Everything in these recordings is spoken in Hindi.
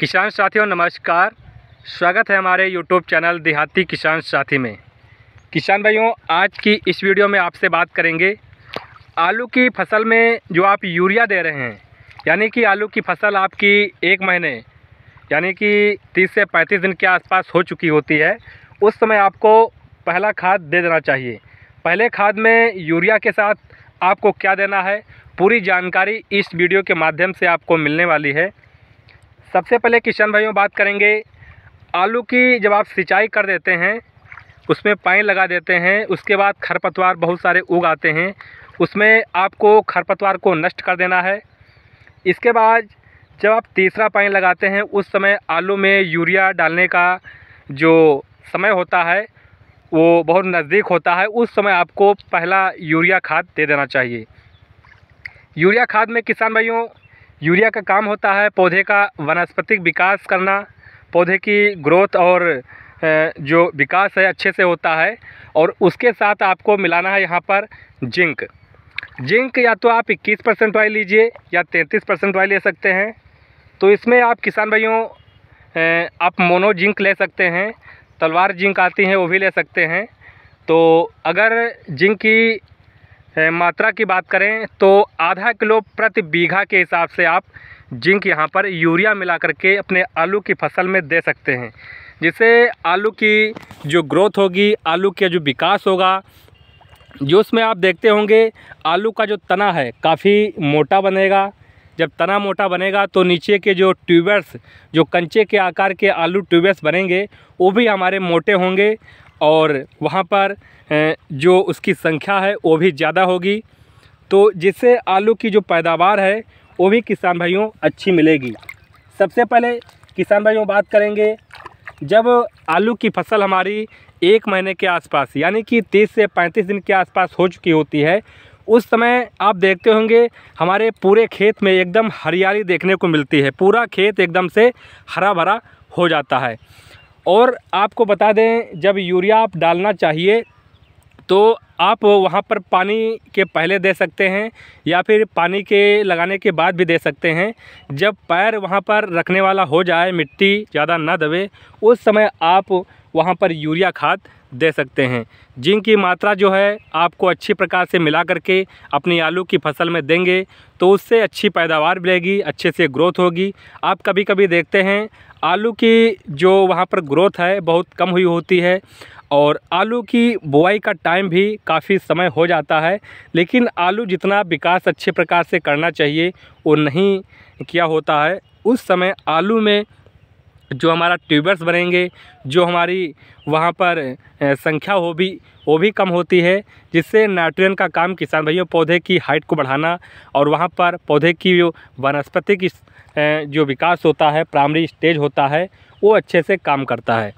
किसान साथियों नमस्कार स्वागत है हमारे यूट्यूब चैनल देहाती किसान साथी में किसान भाइयों आज की इस वीडियो में आपसे बात करेंगे आलू की फसल में जो आप यूरिया दे रहे हैं यानी कि आलू की फसल आपकी एक महीने यानी कि 30 से 35 दिन के आसपास हो चुकी होती है उस समय आपको पहला खाद दे देना चाहिए पहले खाद में यूरिया के साथ आपको क्या देना है पूरी जानकारी इस वीडियो के माध्यम से आपको मिलने वाली है सबसे पहले किसान भाइयों बात करेंगे आलू की जब आप सिंचाई कर देते हैं उसमें पानी लगा देते हैं उसके बाद खरपतवार बहुत सारे उग आते हैं उसमें आपको खरपतवार को नष्ट कर देना है इसके बाद जब आप तीसरा पानी लगाते हैं उस समय आलू में यूरिया डालने का जो समय होता है वो बहुत नज़दीक होता है उस समय आपको पहला यूरिया खाद दे देना चाहिए यूरिया खाद में किसान भाइयों यूरिया का काम होता है पौधे का वनस्पतिक विकास करना पौधे की ग्रोथ और जो विकास है अच्छे से होता है और उसके साथ आपको मिलाना है यहाँ पर जिंक जिंक या तो आप 21 परसेंट वाई लीजिए या 33 परसेंट वाई ले सकते हैं तो इसमें आप किसान भाइयों आप मोनो जिंक ले सकते हैं तलवार जिंक आती हैं वो भी ले सकते हैं तो अगर जिंक की मात्रा की बात करें तो आधा किलो प्रति बीघा के हिसाब से आप जिंक यहाँ पर यूरिया मिला करके अपने आलू की फसल में दे सकते हैं जिससे आलू की जो ग्रोथ होगी आलू का जो विकास होगा जो उसमें आप देखते होंगे आलू का जो तना है काफ़ी मोटा बनेगा जब तना मोटा बनेगा तो नीचे के जो ट्यूबर्स जो कंचे के आकार के आलू ट्यूबर्स बनेंगे वो भी हमारे मोटे होंगे और वहाँ पर जो उसकी संख्या है वो भी ज़्यादा होगी तो जिससे आलू की जो पैदावार है वो भी किसान भाइयों अच्छी मिलेगी सबसे पहले किसान भाइयों बात करेंगे जब आलू की फसल हमारी एक महीने के आसपास यानी कि 30 से 35 दिन के आसपास हो चुकी होती है उस समय आप देखते होंगे हमारे पूरे खेत में एकदम हरियाली देखने को मिलती है पूरा खेत एकदम से हरा भरा हो जाता है और आपको बता दें जब यूरिया आप डालना चाहिए तो आप वहाँ पर पानी के पहले दे सकते हैं या फिर पानी के लगाने के बाद भी दे सकते हैं जब पैर वहाँ पर रखने वाला हो जाए मिट्टी ज़्यादा ना दबे उस समय आप वहाँ पर यूरिया खाद दे सकते हैं जिंक की मात्रा जो है आपको अच्छी प्रकार से मिला करके अपनी आलू की फसल में देंगे तो उससे अच्छी पैदावार मिलेगी अच्छे से ग्रोथ होगी आप कभी कभी देखते हैं आलू की जो वहाँ पर ग्रोथ है बहुत कम हुई होती है और आलू की बुआई का टाइम भी काफ़ी समय हो जाता है लेकिन आलू जितना विकास अच्छे प्रकार से करना चाहिए वो नहीं किया होता है उस समय आलू में जो हमारा ट्यूबर्स बनेंगे जो हमारी वहाँ पर संख्या हो भी वो भी कम होती है जिससे नाइट्रोजन का काम किसान भाइयों पौधे की हाइट को बढ़ाना और वहाँ पर पौधे की जो वनस्पति की जो विकास होता है प्राइमरी स्टेज होता है वो अच्छे से काम करता है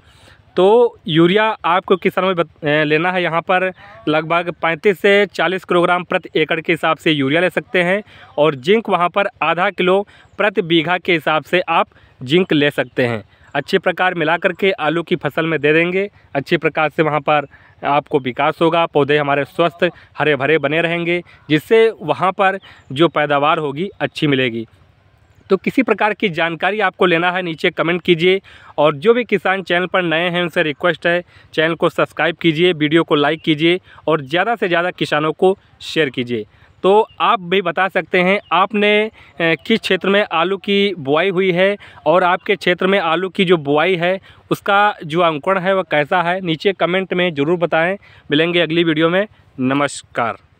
तो यूरिया आपको किसानों में लेना है यहाँ पर लगभग 35 से 40 किलोग्राम प्रति एकड़ के हिसाब से यूरिया ले सकते हैं और जिंक वहाँ पर आधा किलो प्रति बीघा के हिसाब से आप जिंक ले सकते हैं अच्छे प्रकार मिला करके आलू की फसल में दे देंगे अच्छे प्रकार से वहाँ पर आपको विकास होगा पौधे हमारे स्वस्थ हरे भरे बने रहेंगे जिससे वहाँ पर जो पैदावार होगी अच्छी मिलेगी तो किसी प्रकार की जानकारी आपको लेना है नीचे कमेंट कीजिए और जो भी किसान चैनल पर नए हैं उनसे रिक्वेस्ट है चैनल को सब्सक्राइब कीजिए वीडियो को लाइक कीजिए और ज़्यादा से ज़्यादा किसानों को शेयर कीजिए तो आप भी बता सकते हैं आपने किस क्षेत्र में आलू की बुआई हुई है और आपके क्षेत्र में आलू की जो बुआई है उसका जो अंकुरण है वह कैसा है नीचे कमेंट में ज़रूर बताएं मिलेंगे अगली वीडियो में नमस्कार